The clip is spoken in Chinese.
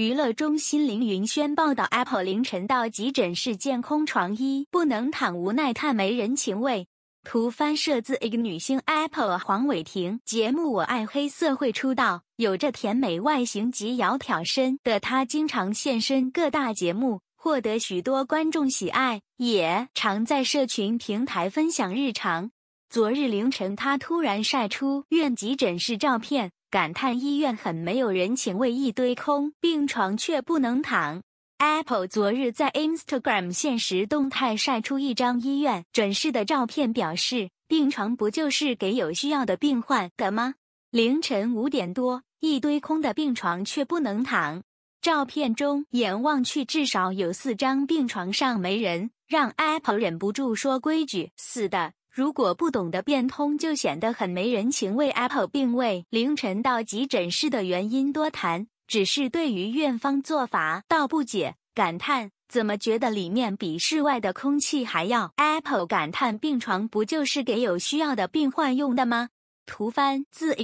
娱乐中心凌云轩报道：Apple 凌晨到急诊室见空床，医不能躺，无奈叹没人情味。图翻摄自一个女星 Apple 黄伟婷。节目《我爱黑社会》出道，有着甜美外形及窈窕身的她，经常现身各大节目，获得许多观众喜爱，也常在社群平台分享日常。昨日凌晨，她突然晒出院急诊室照片。感叹医院很没有人情味，一堆空病床却不能躺。Apple 昨日在 Instagram 限时动态晒出一张医院诊室的照片，表示：“病床不就是给有需要的病患的吗？”凌晨五点多，一堆空的病床却不能躺。照片中眼望去至少有四张病床上没人，让 Apple 忍不住说规矩死的。如果不懂得变通，就显得很没人情味。Apple 并未凌晨到急诊室的原因多谈，只是对于院方做法倒不解，感叹怎么觉得里面比室外的空气还要。Apple 感叹病床不就是给有需要的病患用的吗？图翻自。